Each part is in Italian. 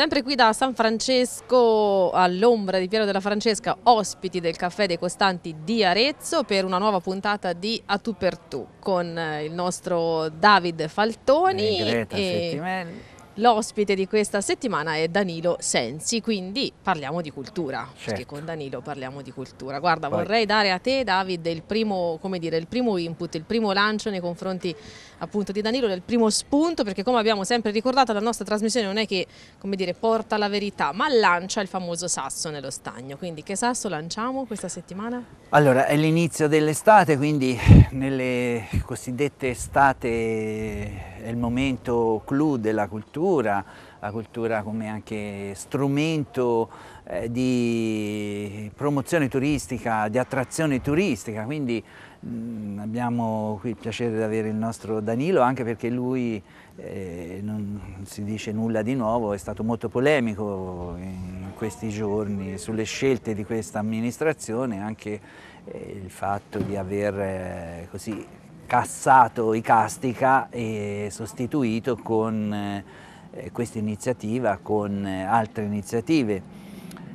Sempre qui da San Francesco, all'ombra di Piero della Francesca, ospiti del Caffè dei Costanti di Arezzo per una nuova puntata di A tu per tu con eh, il nostro David Faltoni e Greta e... Settimelli L'ospite di questa settimana è Danilo Sensi, quindi parliamo di cultura, certo. perché con Danilo parliamo di cultura. Guarda, Vai. vorrei dare a te, David, il primo, dire, il primo, input, il primo lancio nei confronti appunto di Danilo, il primo spunto, perché come abbiamo sempre ricordato la nostra trasmissione non è che, dire, porta la verità, ma lancia il famoso sasso nello stagno. Quindi che sasso lanciamo questa settimana? Allora, è l'inizio dell'estate, quindi nelle cosiddette estate è il momento clou della cultura, la cultura come anche strumento eh, di promozione turistica, di attrazione turistica, quindi mh, mm, abbiamo qui il piacere di avere il nostro Danilo anche perché lui eh, non si dice nulla di nuovo, è stato molto polemico in questi giorni sulle scelte di questa amministrazione, anche eh, il fatto di aver eh, così cassato Icastica e sostituito con eh, questa iniziativa con eh, altre iniziative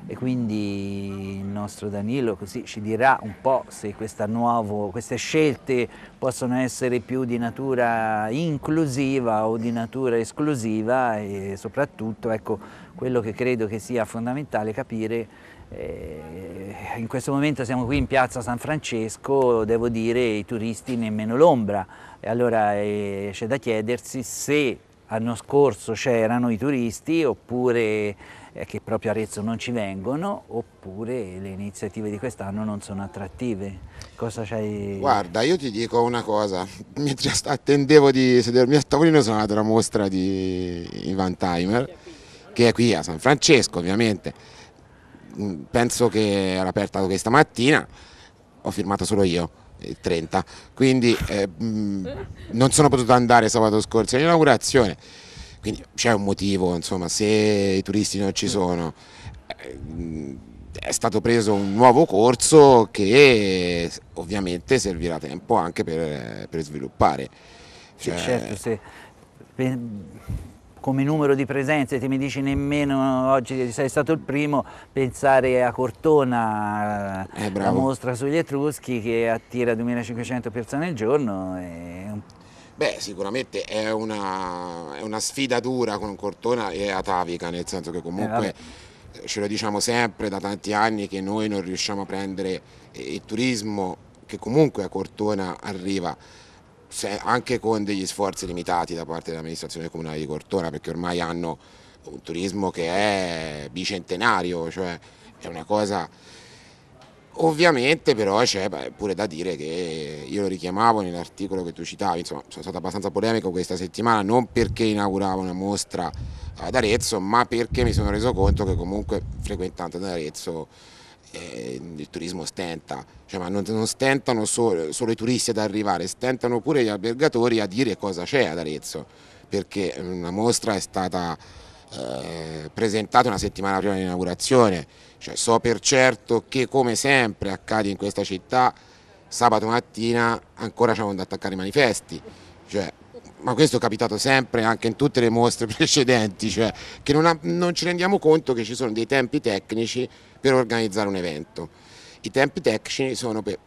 e quindi il nostro Danilo così ci dirà un po' se nuovo, queste scelte possono essere più di natura inclusiva o di natura esclusiva e soprattutto ecco, quello che credo che sia fondamentale capire eh, in questo momento siamo qui in piazza San Francesco, devo dire i turisti nemmeno l'ombra, e allora eh, c'è da chiedersi se l'anno scorso c'erano i turisti oppure eh, che proprio Arezzo non ci vengono oppure le iniziative di quest'anno non sono attrattive. Cosa c'hai? Guarda, io ti dico una cosa, mentre attendevo di sedermi a tavolino sono andato alla mostra di Ivan Timer che è qui a San Francesco ovviamente Mm, penso che era aperta questa mattina, ho firmato solo io. 30 eh, quindi eh, mm, non sono potuto andare sabato scorso all'inaugurazione quindi c'è un motivo insomma se i turisti non ci sono eh, mm, è stato preso un nuovo corso che ovviamente servirà tempo anche per, eh, per sviluppare cioè, certo sì come numero di presenze, ti mi dici nemmeno oggi sei stato il primo, pensare a Cortona, eh, la mostra sugli Etruschi che attira 2500 persone al giorno. È... Beh, sicuramente è una, è una, sfida dura con Cortona e atavica, nel senso che comunque... Eh, eh ce lo diciamo sempre da tanti anni che noi non riusciamo a prendere eh, il turismo che comunque a Cortona arriva anche con degli sforzi limitati da parte dell'amministrazione comunale di Cortona perché ormai hanno un turismo che è bicentenario, cioè è una cosa... Ovviamente però c'è pure da dire che io lo richiamavo nell'articolo che tu citavi, insomma sono stato abbastanza polemico questa settimana non perché inauguravo una mostra ad Arezzo ma perché mi sono reso conto che comunque frequentando ad Arezzo eh, il turismo stenta, cioè, ma non, non stentano solo, solo, i turisti ad arrivare, stentano pure gli albergatori a dire cosa c'è ad Arezzo, perché una mostra è stata eh, presentata una settimana prima dell'inaugurazione, cioè, so per certo che come sempre accade in questa città, sabato mattina ancora c'erano da attaccare i manifesti, cioè, ma questo è capitato sempre anche in tutte le mostre precedenti, cioè, che non, ha, non ci rendiamo conto che ci sono dei tempi tecnici per organizzare un evento. I tempi tecnici sono per,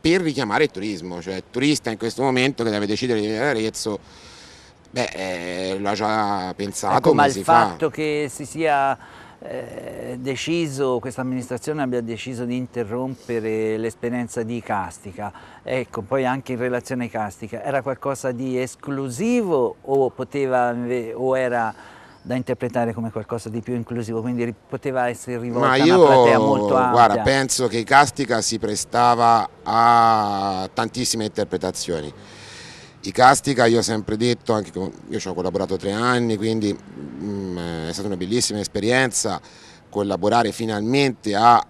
per richiamare il turismo, cioè il turista in questo momento che deve decidere di venire ad Arezzo Beh, eh, l'ha già pensato. Ecco, ma il fatto fa. che si sia eh, deciso, questa amministrazione abbia deciso di interrompere l'esperienza di Castica, ecco, poi anche in relazione a Castica, era qualcosa di esclusivo o poteva o era da interpretare come qualcosa di più inclusivo, quindi poteva essere rivolta Ma io, una platea molto ampia. Guarda, penso che Icastica si prestava a tantissime interpretazioni. Icastica, io ho sempre detto, con, io ci ho collaborato tre anni, quindi mh, mm, eh, è stata una bellissima esperienza collaborare finalmente a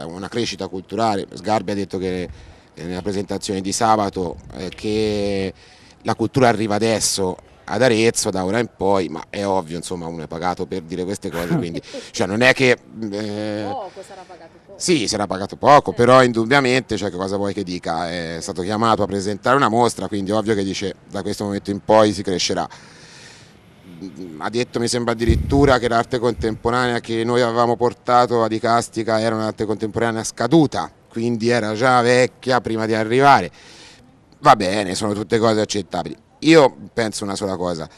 eh, una crescita culturale. Sgarbi ha detto che nella presentazione di sabato eh, che la cultura arriva adesso ad Arezzo da ora in poi, ma è ovvio, insomma, uno è pagato per dire queste cose, quindi cioè, non è che... Eh, poco sarà pagato poco. Sì, sarà pagato poco, però eh. indubbiamente, cioè, che cosa vuoi che dica? È stato chiamato a presentare una mostra, quindi ovvio che dice da questo momento in poi si crescerà mm, ha detto mi sembra addirittura che l'arte contemporanea che noi avevamo portato a Dicastica era un'arte contemporanea scaduta, quindi era già vecchia prima di arrivare. Va bene, sono tutte cose accettabili. Io penso una sola cosa,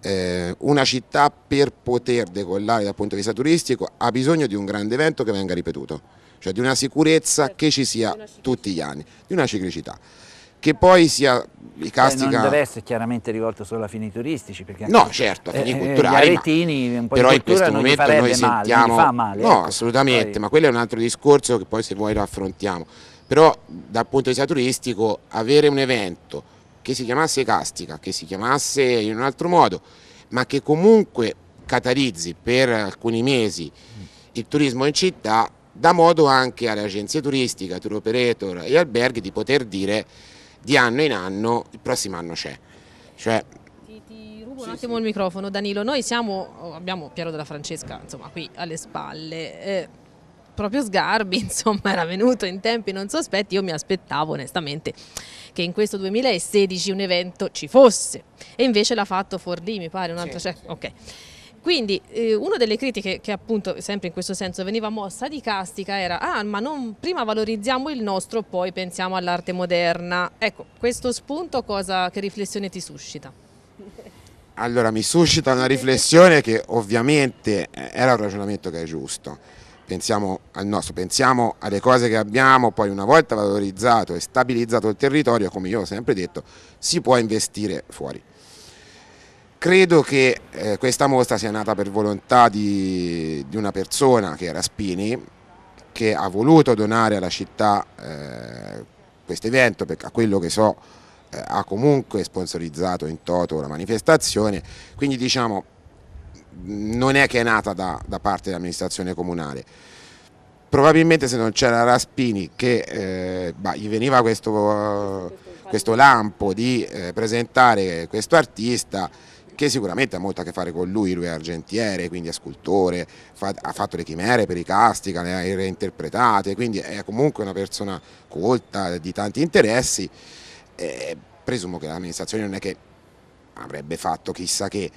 eh, una città per poter decollare dal punto di vista turistico ha bisogno di un grande evento che venga ripetuto, cioè di una sicurezza certo, che ci sia tutti gli anni, di una ciclicità che poi sia i castica... Eh, non deve essere chiaramente rivolto solo a fini turistici, perché no, certo, a eh, fini eh, culturali, gli aretini, un po' però in questo momento noi sentiamo... Male, male, no, ecco, assolutamente, poi... ma quello è un altro discorso che poi se vuoi lo affrontiamo, però dal punto di vista turistico avere un evento che si chiamasse Castica, che si chiamasse in un altro modo, ma che comunque catalizzi per alcuni mesi mm. il turismo in città, dà modo anche alle agenzie turistiche, tour operator e alberghi di poter dire di anno in anno, il prossimo anno c'è. Cioè, un attimo il microfono, Danilo. Noi siamo, oh, abbiamo Piero della Francesca, insomma, qui alle spalle. Eh, proprio Sgarbi, insomma, era venuto in tempi non sospetti. Io mi aspettavo, onestamente, che in questo 2016 un evento ci fosse e invece l'ha fatto Forlì mi pare un'altra sì, cioè, sì. ok quindi eh, una delle critiche che appunto sempre in questo senso veniva mossa di Castica era ah ma non, prima valorizziamo il nostro poi pensiamo all'arte moderna. Ecco, questo spunto cosa, che riflessione ti suscita? Allora mi suscita una riflessione che ovviamente eh, era un ragionamento che è giusto pensiamo al nostro, pensiamo alle cose che abbiamo, poi una volta valorizzato e stabilizzato il territorio, come io ho sempre detto, si può investire fuori. Credo che eh, questa mostra sia nata per volontà di, di, una persona che era Spini, che ha voluto donare alla città eh, questo evento, perché a quello che so eh, ha comunque sponsorizzato in toto la manifestazione, quindi diciamo non è che è nata da, da parte dell'amministrazione comunale. Probabilmente se non c'era Raspini che eh, bah, gli veniva questo, questo lampo di eh, presentare questo artista che sicuramente ha molto a che fare con lui, lui è argentiere, quindi è scultore, fa, ha fatto le chimere per i castica, le ha reinterpretate, quindi è comunque una persona colta, di tanti interessi. Eh, presumo che l'amministrazione non è che avrebbe fatto chissà che,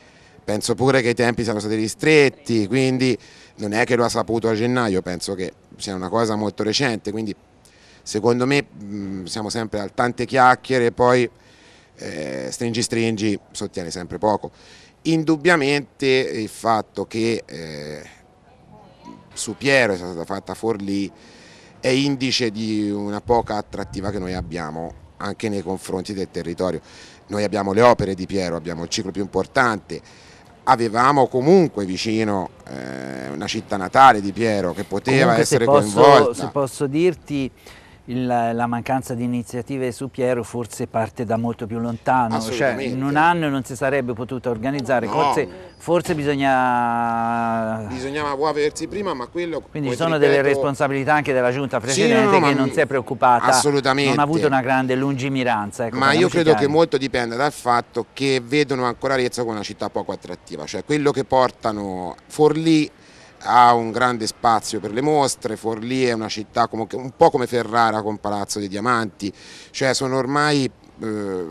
penso pure che i tempi siano stati ristretti, quindi non è che lo ha saputo a gennaio, penso che sia una cosa molto recente, quindi secondo me mh, mm, siamo sempre a tante chiacchiere e poi eh, stringi stringi sottiene sempre poco. Indubbiamente il fatto che eh, su Piero è stata fatta Forlì è indice di una poca attrattiva che noi abbiamo anche nei confronti del territorio. Noi abbiamo le opere di Piero, abbiamo il ciclo più importante, avevamo comunque vicino eh, una città natale di Piero che poteva comunque essere se posso, coinvolta. Se posso dirti, la, la mancanza di iniziative su Piero forse parte da molto più lontano, cioè in un anno non si sarebbe potuta organizzare, no. forse, forse, bisogna... Bisognava muoversi prima, ma quello... Quindi ci sono ripeto... delle responsabilità anche della giunta precedente sì, no, no, che non si è preoccupata, assolutamente. non ha avuto una grande lungimiranza. Ecco, ma io credo chiari. che molto dipenda dal fatto che vedono ancora Arezzo come una città poco attrattiva, cioè quello che portano Forlì ha un grande spazio per le mostre, Forlì è una città come, un po' come Ferrara con Palazzo dei Diamanti, cioè sono ormai eh,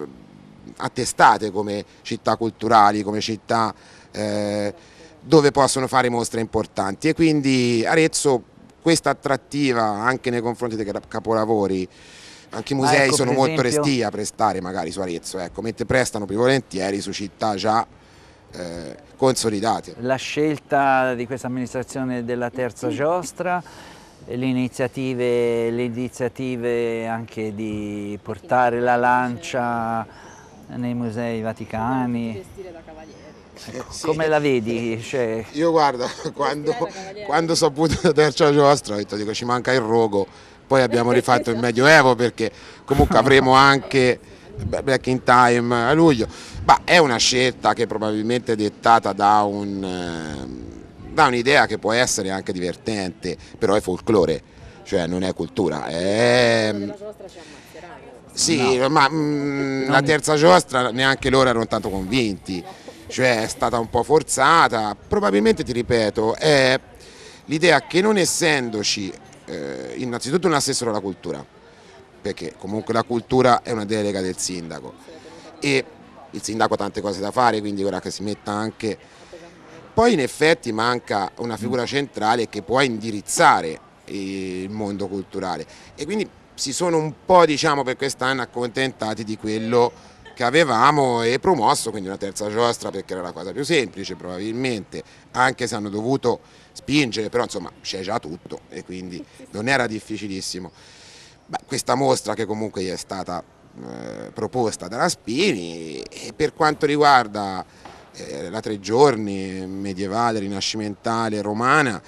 attestate come città culturali, come città eh, dove possono fare mostre importanti e quindi Arezzo questa attrattiva anche nei confronti dei capolavori anche i ah, musei ecco, sono molto esempio... resti a prestare magari su Arezzo, ecco, mentre prestano più volentieri su città già eh, consolidati. La scelta di questa amministrazione della terza giostra, le iniziative, le iniziative anche di portare la lancia nei musei vaticani, eh, Ecco, sì. Come la vedi? Cioè... Io guardo, quando, quando ho saputo la terza giostra ho detto dico, ci manca il rogo, poi abbiamo rifatto il Medioevo perché comunque avremo anche Black in Time a luglio, ma è una scelta che probabilmente è dettata ehm, da un'idea che può essere anche divertente, però è folklore, cioè non è cultura. È... Ehm, sì, no. ma mh, mm, la terza giostra neanche loro erano tanto convinti, cioè è stata un po' forzata, probabilmente ti ripeto, è l'idea che non essendoci eh, innanzitutto un assessore alla cultura, perché comunque la cultura è una delega del sindaco e il sindaco ha tante cose da fare, quindi ora che si metta anche... Poi in effetti manca una figura mm. centrale che può indirizzare il mondo culturale e quindi si sono un po' diciamo per quest'anno accontentati di quello che avevamo e promosso, quindi una terza giostra perché era la cosa più semplice probabilmente, anche se hanno dovuto spingere, però insomma c'è già tutto e quindi non era difficilissimo. Beh, questa mostra che comunque è stata eh, proposta da Raspini e per quanto riguarda eh, la tre giorni medievale, rinascimentale, romana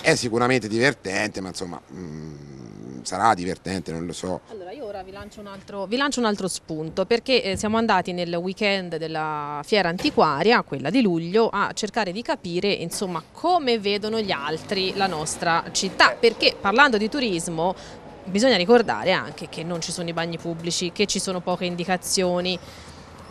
è sicuramente divertente ma insomma mh, mm, sarà divertente, non lo so. Allora io ora vi lancio un altro, lancio un altro spunto perché eh, siamo andati nel weekend della fiera antiquaria, quella di luglio, a cercare di capire insomma come vedono gli altri la nostra città perché parlando di turismo bisogna ricordare anche che non ci sono i bagni pubblici, che ci sono poche indicazioni.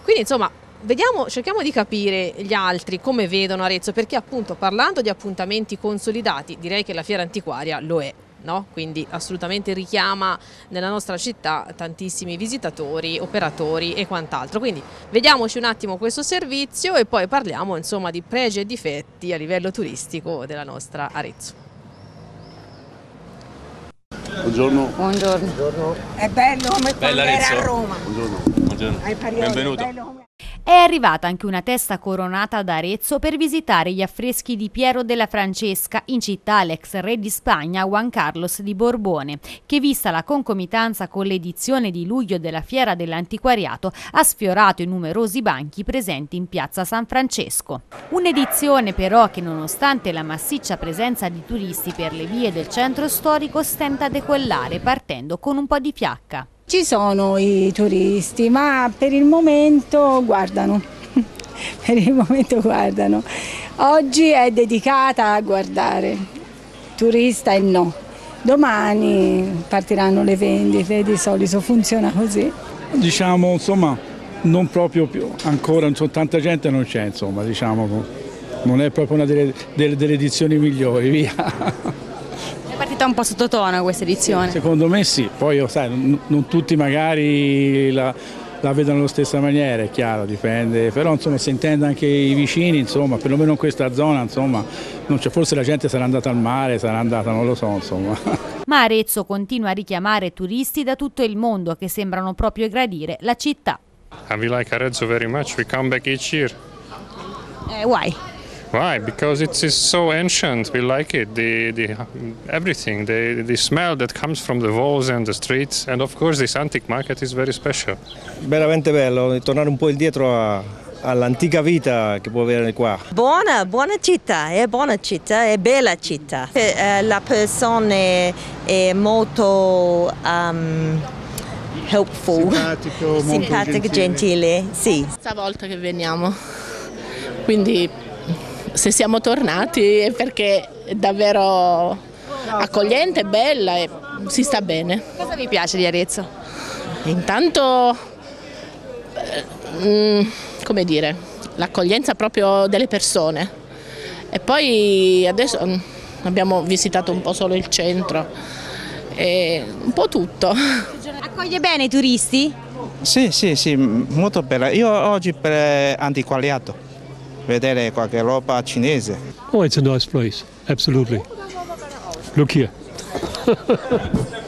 Quindi insomma Vediamo, cerchiamo di capire gli altri come vedono Arezzo, perché appunto parlando di appuntamenti consolidati, direi che la fiera antiquaria lo è. No? Quindi assolutamente richiama nella nostra città tantissimi visitatori, operatori e quant'altro. Quindi vediamoci un attimo questo servizio e poi parliamo insomma, di pregi e difetti a livello turistico della nostra Arezzo. Buongiorno. Buongiorno. È bello come Bella, a Roma. Buongiorno. Buongiorno. Benvenuto. È arrivata anche una testa coronata ad Arezzo per visitare gli affreschi di Piero della Francesca in città all'ex re di Spagna Juan Carlos di Borbone, che vista la concomitanza con l'edizione di luglio della Fiera dell'Antiquariato ha sfiorato i numerosi banchi presenti in piazza San Francesco. Un'edizione però che nonostante la massiccia presenza di turisti per le vie del centro storico stenta a decollare partendo con un po' di fiacca. Ci sono i turisti, ma per il momento guardano. per il momento guardano. Oggi è dedicata a guardare, turista e no. Domani partiranno le vendite, di solito funziona così. Diciamo, insomma, non proprio più, ancora non tanta gente non c'è, insomma, diciamo, non è proprio una delle, delle, delle edizioni migliori, via. È partita un po' sottotono questa edizione. Secondo me sì, poi sai, non tutti magari la, la vedono alla stessa maniera, è chiaro, dipende, però insomma sentendo anche i vicini, insomma, perlomeno in questa zona, insomma, non c'è, forse la gente sarà andata al mare, sarà andata, non lo so, insomma. Ma Arezzo continua a richiamare turisti da tutto il mondo che sembrano proprio gradire la città. And we like Arezzo very much, we come back each year. Eh, why? Why? Because it is so ancient. We like it. The, the everything, the, the smell that comes from the walls and the streets, and of course this antique market is very special. Veramente bello tornare un po' indietro a, all'antica vita che può avere qua. Buona, buona città, è buona città, è bella città. Eh, eh, la persona è molto um, helpful, simpatico, molto gentile. gentile, sì. Stavolta che veniamo, quindi se siamo tornati è perché è davvero accogliente, bella e si sta bene. Cosa vi piace di Arezzo? Intanto, eh, mm, come dire, l'accoglienza proprio delle persone e poi adesso mm, abbiamo visitato un po' solo il centro e un po' tutto. Accoglie bene i turisti? Sì, sì, sì, molto bella. Io oggi per antiquariato vedere qualche roba cinese. Oh, it's a nice place, absolutely. Look here.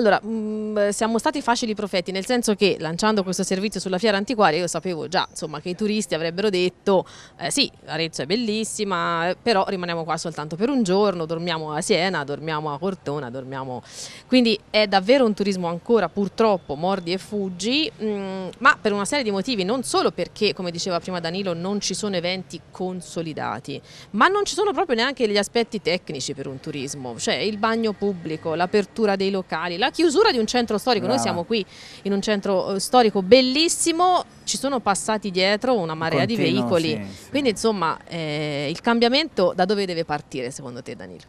Allora, mh, mm, siamo stati facili profeti, nel senso che lanciando questo servizio sulla fiera antiquaria io sapevo già insomma, che i turisti avrebbero detto eh, sì, Arezzo è bellissima, però rimaniamo qua soltanto per un giorno, dormiamo a Siena, dormiamo a Cortona, dormiamo... Quindi è davvero un turismo ancora purtroppo mordi e fuggi, mh, mm, ma per una serie di motivi, non solo perché, come diceva prima Danilo, non ci sono eventi consolidati, ma non ci sono proprio neanche gli aspetti tecnici per un turismo, cioè il bagno pubblico, l'apertura dei locali, la chiusura di un centro storico. Brava. Noi siamo qui in un centro eh, storico bellissimo, ci sono passati dietro una marea Continuo, di veicoli. Sì, sì. Quindi insomma eh, il cambiamento da dove deve partire secondo te Danilo?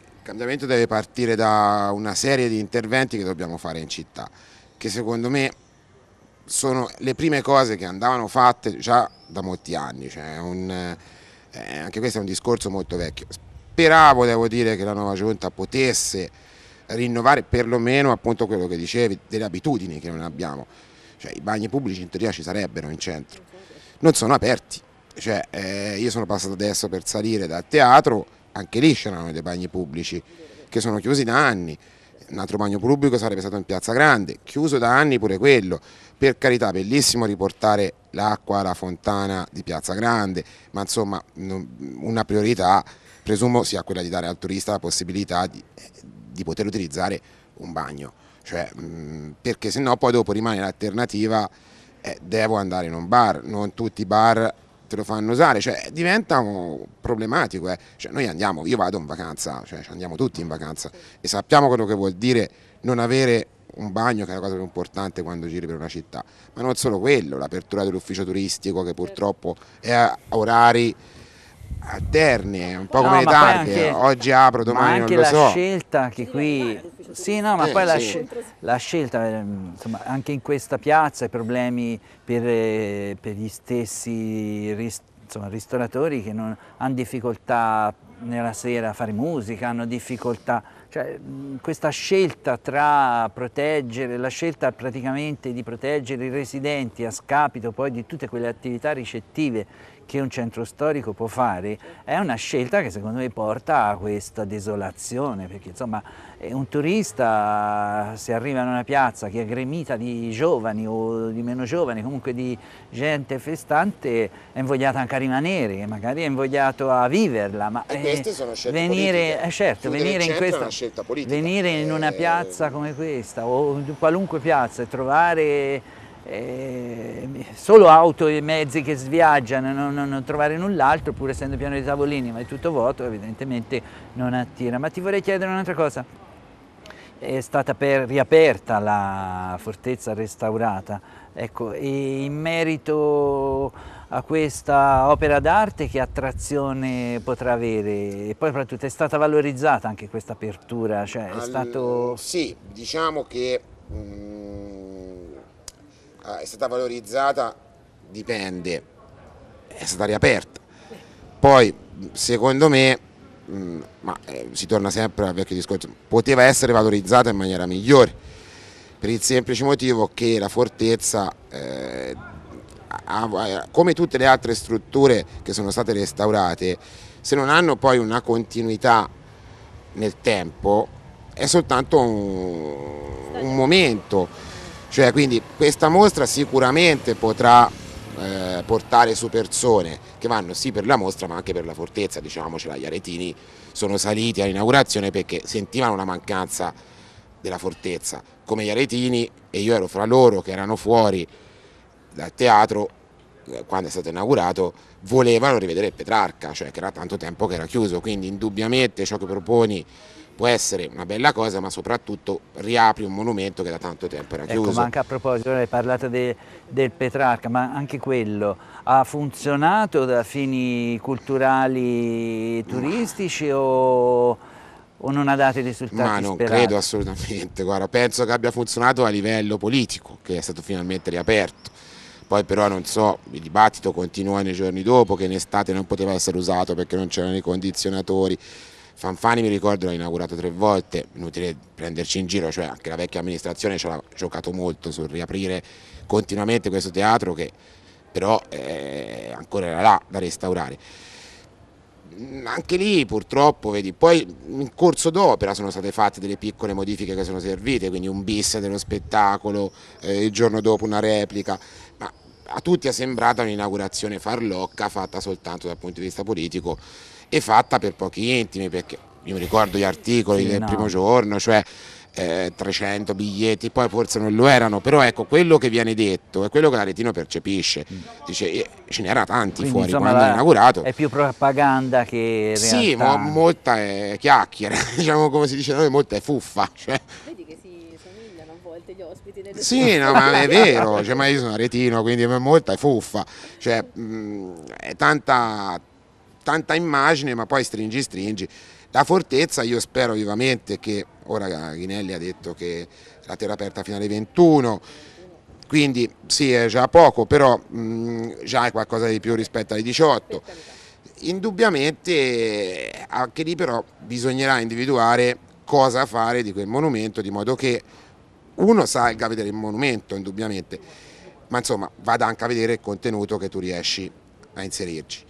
Il cambiamento deve partire da una serie di interventi che dobbiamo fare in città, che secondo me sono le prime cose che andavano fatte già da molti anni, cioè un, eh, anche questo è un discorso molto vecchio. Speravo, devo dire, che la nuova giunta potesse rinnovare perlomeno appunto quello che dicevi delle abitudini che non abbiamo. Cioè, I bagni pubblici in teoria ci sarebbero in centro, non sono aperti. Cioè, eh, io sono passato adesso per salire dal teatro, anche lì c'erano dei bagni pubblici che sono chiusi da anni. Un altro bagno pubblico sarebbe stato in Piazza Grande, chiuso da anni pure quello. Per carità, bellissimo riportare l'acqua alla fontana di Piazza Grande, ma insomma una priorità presumo sia quella di dare al turista la possibilità di, di poter utilizzare un bagno, cioè, mh, mm, perché sennò poi dopo rimane l'alternativa eh, devo andare in un bar, non tutti i bar te lo fanno usare, cioè, diventa un problematico, eh. cioè, noi andiamo, io vado in vacanza, cioè, andiamo tutti in vacanza e sappiamo quello che vuol dire non avere un bagno che è la cosa più importante quando giri per una città, ma non solo quello, l'apertura dell'ufficio turistico che certo. purtroppo è a orari alterne, un po' no, come le targhe, anche, oggi apro, domani non lo so. Ma anche la scelta che qui, sì no, ma eh, poi sì. La, scel la, scelta, eh, insomma, anche in questa piazza i problemi per, eh, per gli stessi rist insomma, ristoratori che non, hanno difficoltà nella sera a fare musica, hanno difficoltà, cioè questa scelta tra proteggere, la scelta praticamente di proteggere i residenti a scapito poi di tutte quelle attività ricettive che un centro storico può fare è una scelta che secondo me porta a questa desolazione, perché insomma eh, un turista se arriva in una piazza che è gremita di giovani o di meno giovani, comunque di gente festante, è invogliato anche a rimanere, magari è invogliato a viverla, ma e queste eh, sono scelte venire, politiche. Eh, certo, venire in, questa, venire in una eh. piazza come questa o in qualunque piazza e trovare eh, solo auto e mezzi che sviaggiano, non, non trovare null'altro, pur essendo pieno di tavolini, ma è tutto vuoto, evidentemente non attira. Ma ti vorrei chiedere un'altra cosa. È stata per, riaperta la fortezza restaurata, ecco, e in merito a questa opera d'arte che attrazione potrà avere e poi soprattutto è stata valorizzata anche questa apertura, cioè è All... stato... Sì, diciamo che... Mh mm, Ah, è stata valorizzata dipende, è stata riaperta. Poi secondo me, mm, ma eh, si torna sempre al vecchio discorso, poteva essere valorizzata in maniera migliore, per il semplice motivo che la fortezza, eh, ha, come tutte le altre strutture che sono state restaurate, se non hanno poi una continuità nel tempo, è soltanto un, un momento cioè, quindi questa mostra sicuramente potrà eh, portare su persone che vanno sì per la mostra ma anche per la fortezza, diciamocela, gli aretini sono saliti all'inaugurazione perché sentivano la mancanza della fortezza, come gli aretini e io ero fra loro che erano fuori dal teatro eh, quando è stato inaugurato volevano rivedere Petrarca, cioè che era tanto tempo che era chiuso, quindi indubbiamente ciò che proponi può essere una bella cosa, ma soprattutto riapri un monumento che da tanto tempo era ecco, chiuso. Ecco, ma anche a proposito, lei eh, parlate de, del Petrarca, ma anche quello ha funzionato da fini culturali turistici ma... o, o, non ha dato i risultati Ma non sperati? credo assolutamente, guarda, penso che abbia funzionato a livello politico, che è stato finalmente riaperto. Poi però non so, il dibattito continua nei giorni dopo, che in estate non poteva essere usato perché non c'erano i condizionatori, Fanfani mi ricordo l'ha inaugurato tre volte, inutile prenderci in giro, cioè anche la vecchia amministrazione ci ha giocato molto sul riaprire continuamente questo teatro che però eh, ancora era là da restaurare. Mm, anche lì purtroppo, vedi, poi in corso d'opera sono state fatte delle piccole modifiche che sono servite, quindi un bis dello spettacolo, eh, il giorno dopo una replica, ma a tutti è sembrata un'inaugurazione farlocca fatta soltanto dal punto di vista politico e fatta per pochi intimi, perché io mi ricordo gli articoli sì, del no. primo giorno, cioè eh, 300 biglietti, poi forse non lo erano, però ecco quello che viene detto è quello che l'Aretino percepisce, mm. dice eh, ce n'era tanti Quindi, fuori insomma, quando hanno inaugurato. È più propaganda che realtà. Sì, ma molta è chiacchiera, diciamo come si dice da noi, molta è fuffa. Cioè. gli ospiti Sì, no, ma è vero, cioè, ma io sono aretino, quindi molta è fuffa, cioè, mh, mm, è tanta, tanta immagine ma poi stringi stringi. La fortezza io spero vivamente che, ora Ghinelli ha detto che la terra aperta fino alle 21, quindi sì è già poco però mh, già è qualcosa di più rispetto alle 18. Indubbiamente anche lì però bisognerà individuare cosa fare di quel monumento di modo che uno salga a vedere il monumento indubbiamente ma insomma vada anche a vedere il contenuto che tu riesci a inserirci.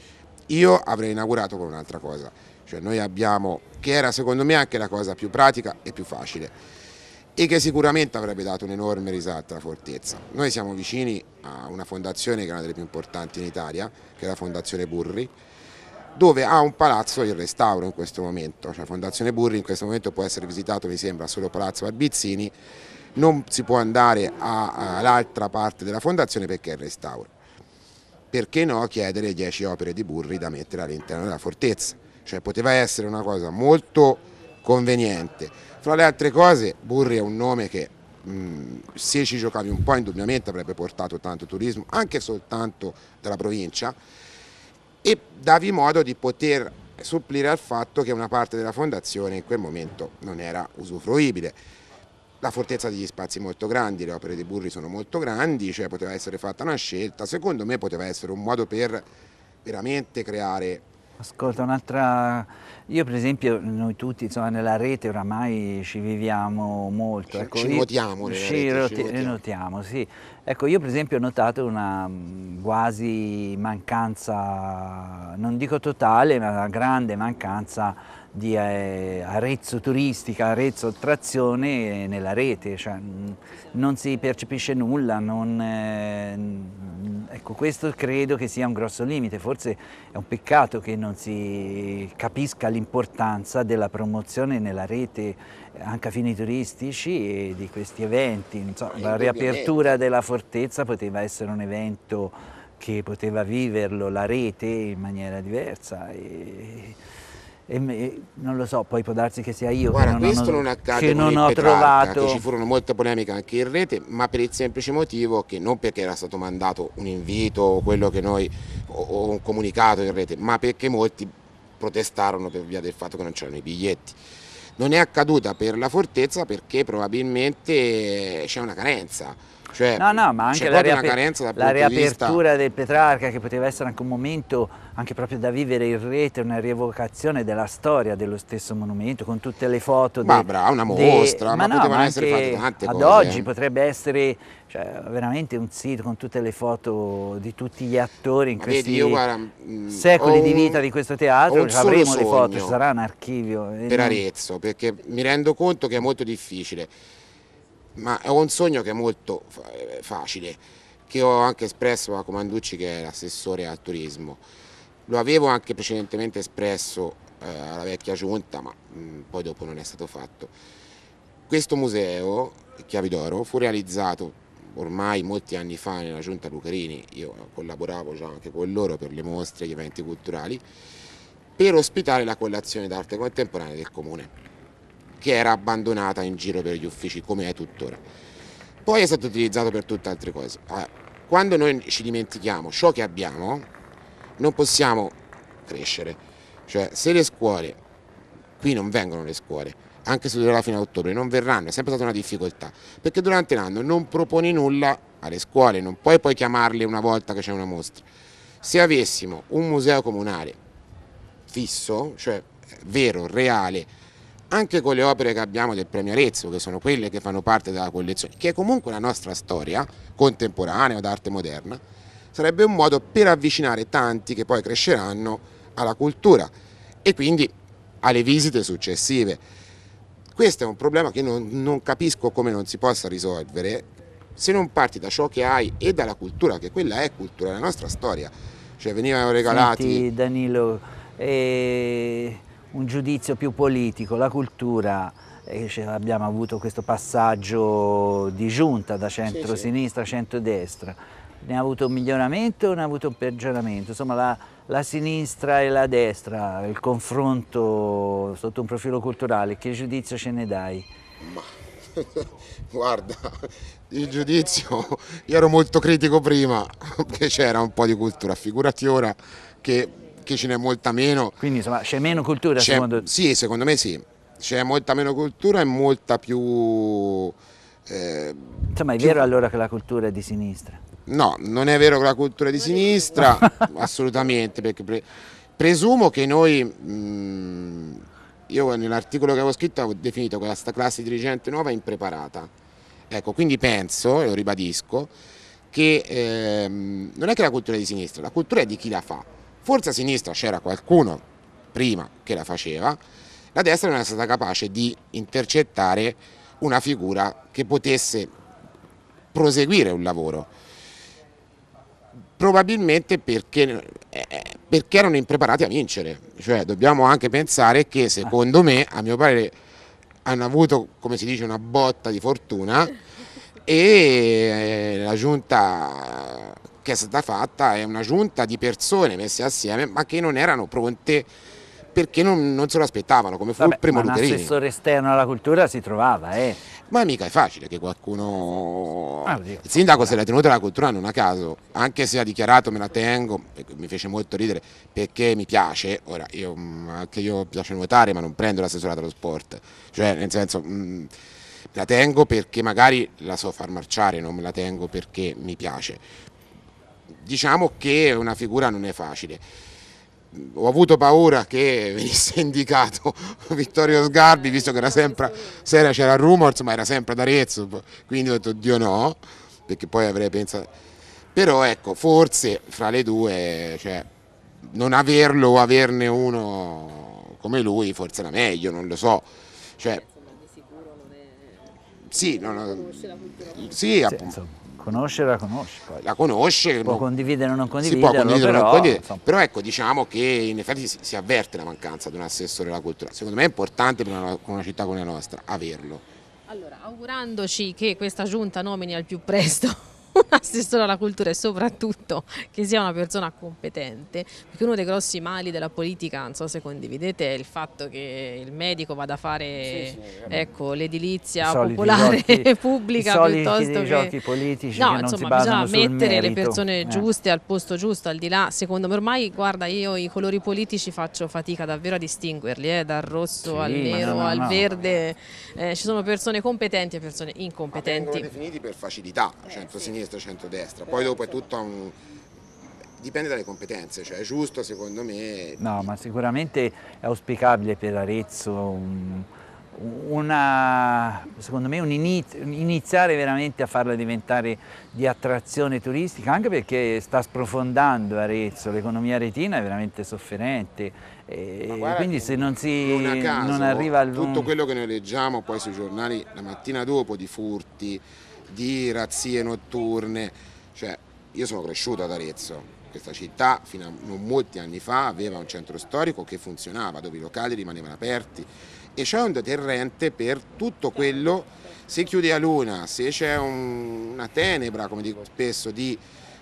Io avrei inaugurato con un'altra cosa, cioè noi abbiamo, che era secondo me anche la cosa più pratica e più facile e che sicuramente avrebbe dato un'enorme risalto alla fortezza. Noi siamo vicini a una fondazione che è una delle più importanti in Italia, che è la Fondazione Burri, dove ha un palazzo in restauro in questo momento, cioè Fondazione Burri in questo momento può essere visitato, mi sembra, solo Palazzo Barbizzini, non si può andare all'altra parte della fondazione perché è in restauro perché no chiedere 10 opere di Burri da mettere all'interno della fortezza? Cioè poteva essere una cosa molto conveniente. Fra le altre cose Burri è un nome che mh, mm, se ci giocavi un po' indubbiamente avrebbe portato tanto turismo, anche soltanto dalla provincia, e davi modo di poter supplire al fatto che una parte della fondazione in quel momento non era usufruibile la fortezza degli spazi molto grandi, le opere di Burri sono molto grandi, cioè poteva essere fatta una scelta, secondo me poteva essere un modo per veramente creare Ascolta, un'altra... Io per esempio, noi tutti insomma, nella rete oramai ci viviamo molto. Ci, ecco, ci nuotiamo ci, rete, roti... ci nuotiamo. Notiamo, sì. Ecco, io per esempio ho notato una mm, quasi mancanza, non dico totale, ma una grande mancanza di eh, Arezzo turistica, Arezzo attrazione eh, nella rete, cioè, non si percepisce nulla, non, eh, ecco, questo credo che sia un grosso limite, forse è un peccato che non si capisca l'importanza della promozione nella rete anche a fini turistici e di questi eventi, Insomma, la riapertura della fortezza poteva essere un evento che poteva viverlo la rete in maniera diversa. E e me, non lo so, poi può darsi che sia io. Guarda, che non questo ho, non accade che non ho trovato. Che ci furono molte polemiche anche in rete, ma per il semplice motivo che non perché era stato mandato un invito o quello che noi o un comunicato in rete, ma perché molti protestarono per via del fatto che non c'erano i biglietti. Non è accaduta per la fortezza perché probabilmente c'è una carenza cioè, no, no, ma anche la, riap la riapertura del Petrarca che poteva essere anche un momento anche proprio da vivere in rete, una rievocazione della storia dello stesso monumento con tutte le foto. Ma de, brava, una mostra, de, ma, ma no, potevano ma essere fatte tante ad cose. Ad oggi eh. potrebbe essere cioè, veramente un sito con tutte le foto di tutti gli attori in questi Vedi, io, guarda, mm, secoli un, di vita di questo teatro, avremo le foto, ci sarà un archivio. Eh, per Arezzo, perché mi rendo conto che è molto difficile ma è un sogno che è molto eh, facile, che ho anche espresso a Comanducci che è l'assessore al turismo. Lo avevo anche precedentemente espresso eh, alla vecchia giunta, ma mh, mm, poi dopo non è stato fatto. Questo museo, Chiavi d'Oro, fu realizzato ormai molti anni fa nella giunta Lucarini, io collaboravo già anche con loro per le mostre e gli eventi culturali, per ospitare la collezione d'arte contemporanea del comune che era abbandonata in giro per gli uffici come è tuttora. Poi è stato utilizzato per tutte altre cose. Ah, quando noi ci dimentichiamo ciò che abbiamo, non possiamo crescere. Cioè, se le scuole, qui non vengono le scuole, anche se durerà fino a ottobre, non verranno, è sempre stata una difficoltà, perché durante l'anno non proponi nulla alle scuole, non puoi poi chiamarle una volta che c'è una mostra. Se avessimo un museo comunale fisso, cioè vero, reale, anche con le opere che abbiamo del Premio Arezzo, che sono quelle che fanno parte della collezione, che è comunque la nostra storia contemporanea o d'arte moderna, sarebbe un modo per avvicinare tanti che poi cresceranno alla cultura e quindi alle visite successive. Questo è un problema che non, non capisco come non si possa risolvere se non parti da ciò che hai e dalla cultura, che quella è cultura, è la nostra storia. Cioè venivano regalati... Senti, Danilo, eh, un giudizio più politico, la cultura abbiamo avuto questo passaggio di giunta da centro-sinistra a centro-destra. Ne ha avuto un miglioramento o ne ha avuto un peggioramento? Insomma, la, la, sinistra e la destra, il confronto sotto un profilo culturale, che giudizio ce ne dai? Ma, guarda, il giudizio, io ero molto critico prima, che c'era un po' di cultura, figurati ora che perché ce n'è molta meno. Quindi insomma c'è meno cultura secondo Sì, secondo me sì, c'è molta meno cultura e molta più... Eh, insomma è più... vero allora che la cultura è di sinistra? No, non è vero che la cultura è di sinistra, assolutamente, perché pre presumo che noi... Mh, mm, io nell'articolo che avevo scritto avevo definito questa classe dirigente nuova impreparata. Ecco, quindi penso, e lo ribadisco, che ehm, non è che la cultura è di sinistra, la cultura è di chi la fa. Forse a sinistra c'era qualcuno prima che la faceva, la destra non è stata capace di intercettare una figura che potesse proseguire un lavoro. Probabilmente perché, eh, perché erano impreparati a vincere, cioè dobbiamo anche pensare che secondo me, a mio parere, hanno avuto, come si dice, una botta di fortuna e eh, la giunta che è stata fatta è una giunta di persone messe assieme ma che non erano pronte perché non, non se lo aspettavano, come fu Vabbè, il primo Luterini. un assessore esterno alla cultura si trovava, eh. Ma mica è facile che qualcuno... Ah, il sindaco se l'ha tenuta la cultura non a caso, anche se ha dichiarato me la tengo, mi fece molto ridere, perché mi piace, ora io, mm, anche io piace nuotare ma non prendo l'assessorato allo sport, cioè nel senso... Mh, mm, la tengo perché magari la so far marciare, non me la tengo perché mi piace diciamo che una figura non è facile. Ho avuto paura che venisse indicato Vittorio Sgarbi, visto che era sempre, sera c'era Rumors, ma era sempre ad Arezzo, quindi ho detto Dio no, perché poi avrei pensato... Però ecco, forse fra le due, cioè, non averlo o averne uno come lui, forse era meglio, non lo so. Cioè, sì, non, sì, appunto. Conosce la conosce poi. La conosce. Può non, condividere o non condividere. Si può condividere però, non condividere. Insomma. Però ecco, diciamo che in effetti si, si, avverte la mancanza di un assessore della cultura. Secondo me è importante per una, una città come la nostra averlo. Allora, augurandoci che questa giunta nomini al più presto un assessore alla cultura e soprattutto che sia una persona competente, perché uno dei grossi mali della politica, non so se condividete, è il fatto che il medico vada a fare sì, sì, ecco, l'edilizia popolare giochi, pubblica piuttosto che... giochi politici no, che insomma, bisogna mettere le persone eh. giuste eh. al posto giusto, al di là, secondo me ormai, guarda, io i colori politici faccio fatica davvero a distinguerli, eh, dal rosso sì, al nero, no, no, al no. verde, eh, ci sono persone competenti e persone incompetenti. Ma vengono definiti per facilità, eh, cioè, centro-sinistra, centro poi dopo è tutto un, dipende dalle competenze, cioè è giusto secondo me. No, ma sicuramente è auspicabile per Arezzo un, una, secondo me un inizio, iniziare veramente a farla diventare di attrazione turistica, anche perché sta sprofondando Arezzo, l'economia retina è veramente sofferente. quindi se non si non, caso, non arriva al... Tutto quello che noi leggiamo poi sui giornali la mattina dopo di furti, di razzie notturne, cioè io sono cresciuto ad Arezzo, questa città fino a non molti anni fa aveva un centro storico che funzionava, dove i locali rimanevano aperti e c'è un deterrente per tutto quello, se chiude a luna, se c'è un, una tenebra, come dico spesso, di,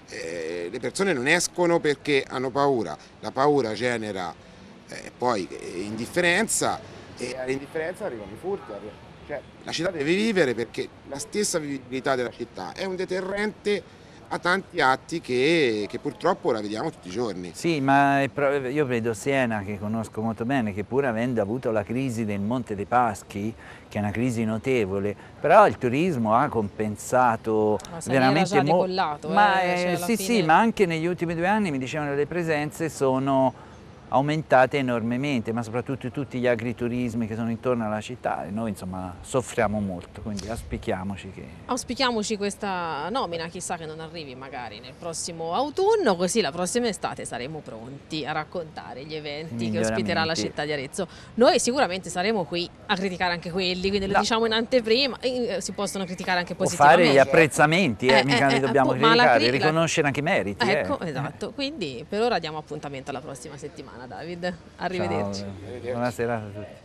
eh, le persone non escono perché hanno paura, la paura genera eh, poi eh, indifferenza e all'indifferenza arrivano i furti. Arrivano cioè, la città deve vivere perché la stessa vivibilità della città è un deterrente a tanti atti che, che, purtroppo la vediamo tutti i giorni. Sì, ma io vedo Siena, che conosco molto bene, che pur avendo avuto la crisi del Monte dei Paschi, che è una crisi notevole, però il turismo ha compensato ma veramente molto. Eh, ma, eh, cioè, sì, fine... sì, ma anche negli ultimi due anni mi dicevano che le presenze sono aumentate enormemente, ma soprattutto tutti gli agriturismi che sono intorno alla città e noi insomma soffriamo molto, quindi auspichiamoci che... Auspichiamoci questa nomina, chissà che non arrivi magari nel prossimo autunno, così la prossima estate saremo pronti a raccontare gli eventi che ospiterà la città di Arezzo. Noi sicuramente saremo qui a criticare anche quelli, quindi no. lo diciamo in anteprima, eh, si possono criticare anche positivamente. O fare gli apprezzamenti, eh, eh, mica eh, li eh, dobbiamo criticare, cri riconoscere anche i meriti. Eh. Ecco, esatto, quindi per ora diamo appuntamento alla prossima settimana settimana David, arrivederci. Ciao, arrivederci. Buonasera a tutti.